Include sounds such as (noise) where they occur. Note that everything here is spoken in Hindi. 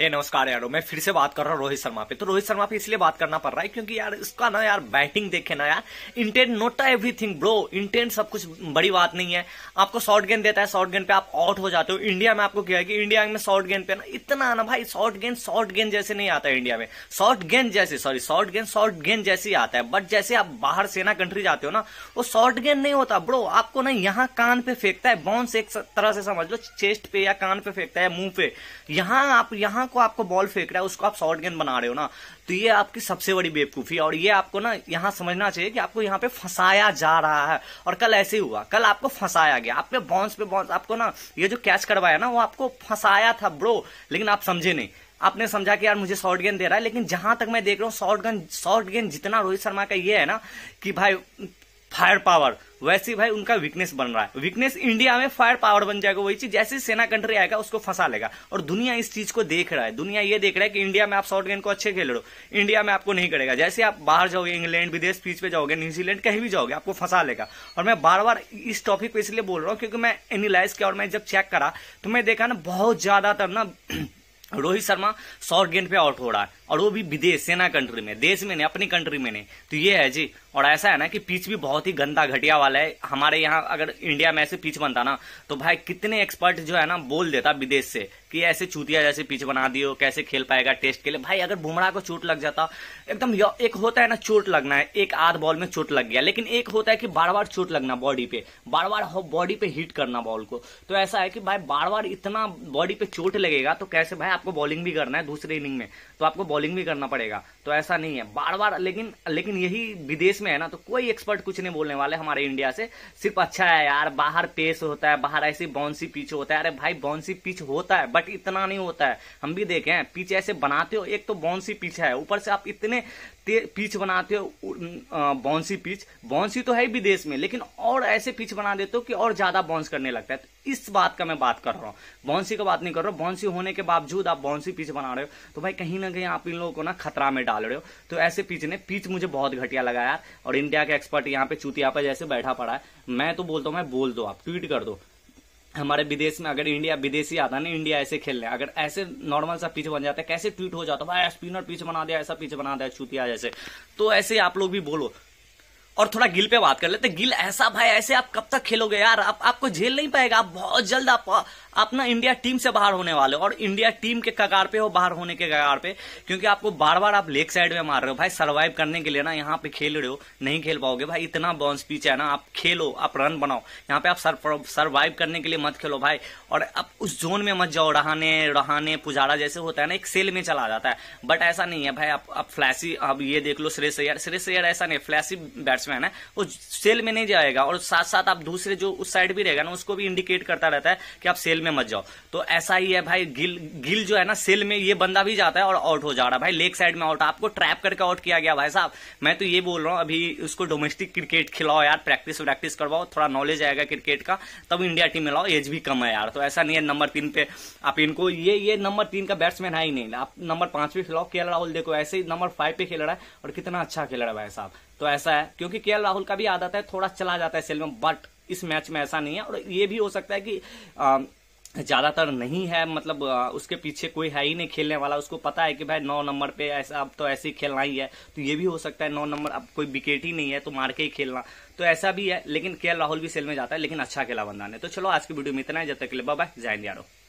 हे hey, नमस्कार यारो मैं फिर से बात कर रहा हूँ रोहित शर्मा पे तो रोहित शर्मा पे इसलिए बात करना पड़ रहा है क्योंकि यार इसका ना यार बैटिंग देखे ना यार इंटेंट नोटा एवरीथिंग ब्रो इंटेंट सब कुछ बड़ी बात नहीं है आपको शॉर्ट गेंद देता है शॉर्ट गेंद पे आप आउट हो जाते हो इंडिया में आपको क्या है कि इंडिया में शॉर्ट गेंद पे ना इतना ना भाई शॉर्ट गेंद शॉर्ट गेंद जैसे नहीं आता इंडिया में शॉर्ट गेंद जैसे सॉरी शॉर्ट गेंद शॉर्ट गेंद जैसे ही आता है बट जैसे आप बाहर सेना कंट्री जाते हो ना वो शॉर्ट गेंद नहीं होता ब्रो आपको ना यहाँ कान पे फेंकता है बाउंस एक तरह से समझ लो चेस्ट पे या कान पे फेंकता है मुंह पे यहाँ आप यहाँ जहां को आपको बॉल फेंक रहा है उसको आप शॉर्ट गेंद बना रहे हो ना तो ये आपकी सबसे बड़ी बेवकूफी और ये आपको ना यहाँ समझना चाहिए कि आपको यहाँ पे फंसाया जा रहा है और कल ऐसे ही हुआ कल आपको फंसाया गया आपके बाउंस पे बाउंस आपको ना ये जो कैच करवाया ना वो आपको फंसाया था ब्रो लेकिन आप समझे नहीं आपने समझा कि यार मुझे शॉर्ट गेंद दे रहा है लेकिन जहां तक मैं देख रहा हूँ शॉर्ट गेंद शॉर्ट गेंद जितना रोहित शर्मा का ये है ना कि भाई फायर पावर वैसे भाई उनका वीकनेस बन रहा है वीकनेस इंडिया में फायर पावर बन जाएगा वही चीज जैसे सेना कंट्री आएगा उसको फंसा लेगा और दुनिया इस चीज को देख रहा है दुनिया ये देख रहा है कि इंडिया में आप शॉर्ट गेंद को अच्छे खेल रहे हो इंडिया में आपको नहीं करेगा जैसे आप बाहर जाओगे इंग्लैंड विदेश पीच पे जाओगे न्यूजीलैंड कहीं भी जाओगे आपको फंसा लेगा और मैं बार बार इस टॉपिक को इसलिए बोल रहा हूँ क्योंकि मैं एनालाइज किया और मैं जब चेक करा तो मैं देखा ना बहुत ज्यादातर ना (clears throat) रोहित शर्मा शॉर्ट गेंद पे आउट हो रहा है और वो भी विदेश सेना कंट्री में देश में नहीं अपनी कंट्री में नहीं तो ये है जी और ऐसा है ना कि पिच भी बहुत ही गंदा घटिया वाला है हमारे यहाँ अगर इंडिया में ऐसे पिच बनता ना तो भाई कितने एक्सपर्ट जो है ना बोल देता विदेश से कि ऐसे चूतिया जैसे पिच बना दियो कैसे खेल पाएगा टेस्ट के लिए भाई अगर बुमराह को चोट लग जाता एकदम एक होता है ना चोट लगना है एक आध बॉल में चोट लग गया लेकिन एक होता है कि बार बार चोट लगना बॉडी पे बार बार बॉडी पे हिट करना बॉल को तो ऐसा है कि भाई बार बार इतना बॉडी पे चोट लगेगा तो कैसे भाई आपको बॉलिंग भी करना है दूसरे इनिंग में तो आपको बॉलिंग भी करना पड़ेगा तो ऐसा नहीं है बार बार लेकिन लेकिन यही विदेश में है ना तो कोई एक्सपर्ट कुछ नहीं बोलने वाले हमारे इंडिया से सिर्फ अच्छा है यार बाहर पेस होता है बाहर ऐसी बाउंसी पिच होता है अरे भाई बाउंसी पिच होता है बट इतना नहीं होता है हम भी देखे हैं पिच ऐसे बनाते हो एक तो बाउंसी पिच है ऊपर से आप इतने पिच बनाते हो बाउंसी पिच बाउंसी तो है विदेश में लेकिन और ऐसे पिच बना देते हो कि और ज्यादा बाउंस करने लगता है इस बात का मैं बात कर रहा हूँ बॉन्सी का बात नहीं कर रहा हूँ बॉन्सी होने के बावजूद आप बॉन्सी पिच बना रहे हो तो भाई कहीं ना कहीं आप इन लोगों को ना खतरा में डाल रहे हो तो ऐसे पिच ने पिच मुझे बहुत घटिया लगा यार और इंडिया के एक्सपर्ट यहाँ पे चूतिया पर जैसे बैठा पड़ा है मैं तो बोलता हूँ मैं बोल दो आप ट्वीट कर दो हमारे विदेश में अगर इंडिया विदेशी आता ना इंडिया ऐसे खेलने अगर ऐसे नॉर्मल सा पिच बन जाता है कैसे ट्वीट हो जाता है भाई स्पिनर पिच बना दिया ऐसा पिच बना दिया चूतिया जैसे तो ऐसे आप लोग भी बोलो और थोड़ा गिल पे बात कर लेते गिल ऐसा भाई ऐसे आप कब तक खेलोगे यार आप आपको झेल नहीं पाएगा आप बहुत जल्द आप अपना इंडिया टीम से बाहर होने वाले हो और इंडिया टीम के कगार पे हो बाहर होने के कगार पे क्योंकि आपको बार बार आप लेग साइड में मार रहे हो भाई सर्वाइव करने के लिए ना यहाँ पे खेल रहे हो नहीं खेल पाओगे भाई इतना बाउंस पीछे है ना आप खेलो आप रन बनाओ यहाँ पे आप सर्वाइव करने के लिए मत खेलो भाई और आप उस जोन में मत जाओ रहाने रहाने पुजारा जैसे होता है ना एक सेल में चला जाता है बट ऐसा नहीं है भाई आप, फ्लैसी फ्लैशी अब ये देख लो श्रेष्ठ सैर श्रेष्ठ सैर ऐसा नहीं फ्लैशी बैट्स बैट्समैन है वो सेल में नहीं जाएगा और साथ साथ आप दूसरे जो उस साइड भी रहेगा ना उसको भी इंडिकेट करता रहता है कि आप सेल में मत जाओ तो ऐसा ही है भाई गिल गिल जो है ना सेल में ये बंदा भी जाता है और आउट हो जा रहा है भाई लेग साइड में आउट आपको ट्रैप करके आउट किया गया भाई साहब मैं तो ये बोल रहा हूँ अभी उसको डोमेस्टिक क्रिकेट खिलाओ यार प्रैक्टिस वैक्टिस करवाओ थोड़ा नॉलेज आएगा क्रिकेट का तब इंडिया टीम में लाओ एज भी कम है यार तो ऐसा नहीं है नंबर तीन पे आप इनको ये ये नंबर तीन का बैट्समैन है ही नहीं आप नंबर पांच पे खिलाओ के राहुल देखो ऐसे ही नंबर फाइव पे खेल रहा है और कितना अच्छा खेल रहा है भाई साहब तो ऐसा है क्योंकि के राहुल का भी आदत है थोड़ा चला जाता है सेल में बट इस मैच में ऐसा नहीं है और ये भी हो सकता है कि ज़्यादातर नहीं है मतलब उसके पीछे कोई है ही नहीं खेलने वाला उसको पता है कि भाई नौ नंबर पे ऐसा अब तो ऐसे ही खेलना ही है तो ये भी हो सकता है नौ नंबर अब कोई विकेट ही नहीं है तो मार के ही खेलना तो ऐसा भी है लेकिन के राहुल भी सेल में जाता है लेकिन अच्छा खेला बंदा ने तो चलो आज की वीडियो में इतना है जब तक के लिए बाबा जय यारो